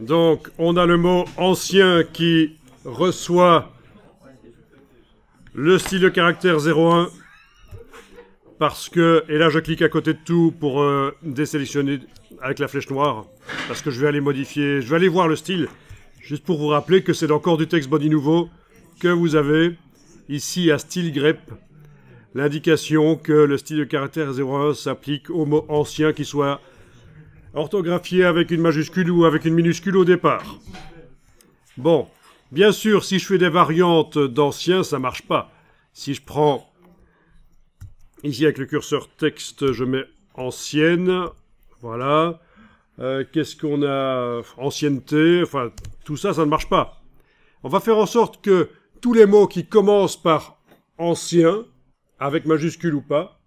Donc, on a le mot ancien qui reçoit le style de caractère 01 parce que, et là je clique à côté de tout pour euh, désélectionner avec la flèche noire parce que je vais aller modifier, je vais aller voir le style juste pour vous rappeler que c'est encore du texte body nouveau que vous avez ici à style grep l'indication que le style de caractère 01 s'applique au mot ancien qui soit orthographié avec une majuscule ou avec une minuscule au départ. Bon, bien sûr, si je fais des variantes d'anciens, ça ne marche pas. Si je prends ici avec le curseur texte, je mets ancienne, voilà. Euh, qu'est-ce qu'on a Ancienneté, enfin, tout ça, ça ne marche pas. On va faire en sorte que tous les mots qui commencent par ancien, avec majuscule ou pas,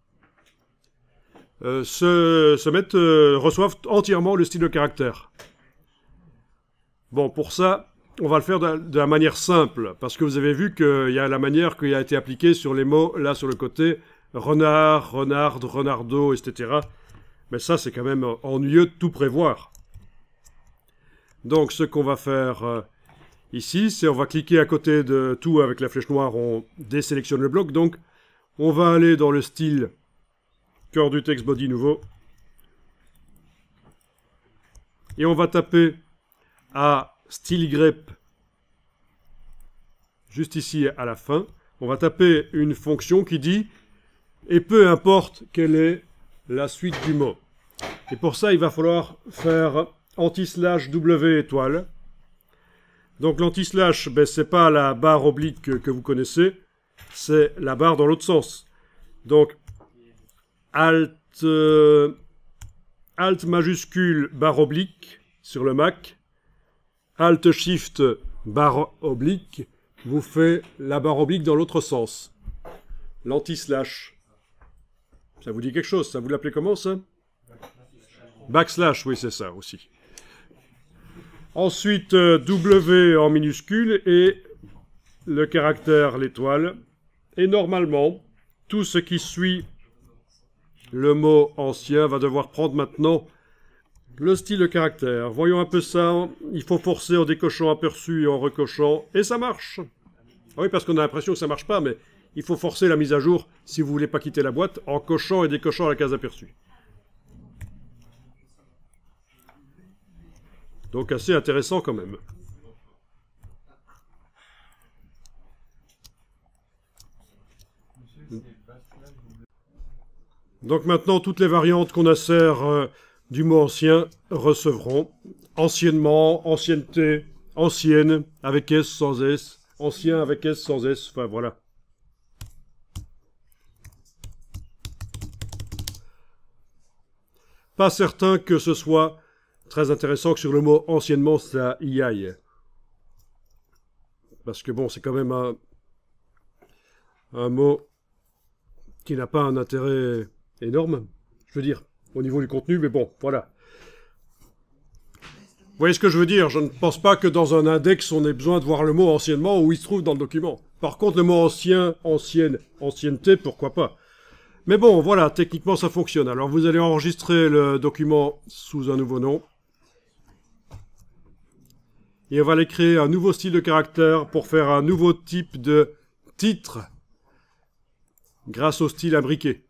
euh, se, se mettent, euh, reçoivent entièrement le style de caractère. Bon, pour ça, on va le faire de la, manière simple, parce que vous avez vu qu'il euh, y a la manière qui a été appliquée sur les mots, là, sur le côté, renard, renarde, renardeau, etc. Mais ça, c'est quand même ennuyeux de tout prévoir. Donc, ce qu'on va faire ici, c'est on va cliquer à côté de tout avec la flèche noire, on désélectionne le bloc. Donc, on va aller dans le style du texte body nouveau. Et on va taper à style grep juste ici à la fin. On va taper une fonction qui dit et peu importe quelle est la suite du mot. Et pour ça, il va falloir faire anti-slash W étoile. Donc l'anti-slash, ben, c'est pas la barre oblique que, que vous connaissez, c'est la barre dans l'autre sens. Donc euh, Alt, majuscule barre oblique sur le Mac, Alt Shift barre oblique vous fait la barre oblique dans l'autre sens. L'anti-slash. Ça vous dit quelque chose Ça vous l'appelez comment ça Backslash, oui c'est ça aussi. Ensuite, euh, W en minuscule et le caractère, l'étoile. Et normalement, tout ce qui suit le mot ancien va devoir prendre maintenant le style de caractère. Voyons un peu ça. Il faut forcer en décochant aperçu et en recochant. Et ça marche. Ah oui, parce qu'on a l'impression que ça marche pas, mais il faut forcer la mise à jour si vous voulez pas quitter la boîte en cochant et décochant la case aperçue. Donc assez intéressant quand même. Donc maintenant, toutes les variantes qu'on a euh, du mot ancien recevront anciennement, ancienneté, ancienne, avec S sans S, ancien avec S sans S, enfin voilà. Pas certain que ce soit très intéressant que sur le mot anciennement, ça y aille. Parce que bon, c'est quand même un mot qui n'a pas un intérêt énorme, je veux dire, au niveau du contenu, mais bon, voilà. Vous voyez ce que je veux dire Je ne pense pas que dans un index, on ait besoin de voir le mot anciennement où il se trouve dans le document. Par contre, le mot ancien, ancienne, ancienneté, pourquoi pas Mais bon, voilà, techniquement, ça fonctionne. Alors, vous allez enregistrer le document sous un nouveau nom. Et on va aller créer un nouveau style de caractère pour faire un nouveau type de titre grâce au style imbriqué.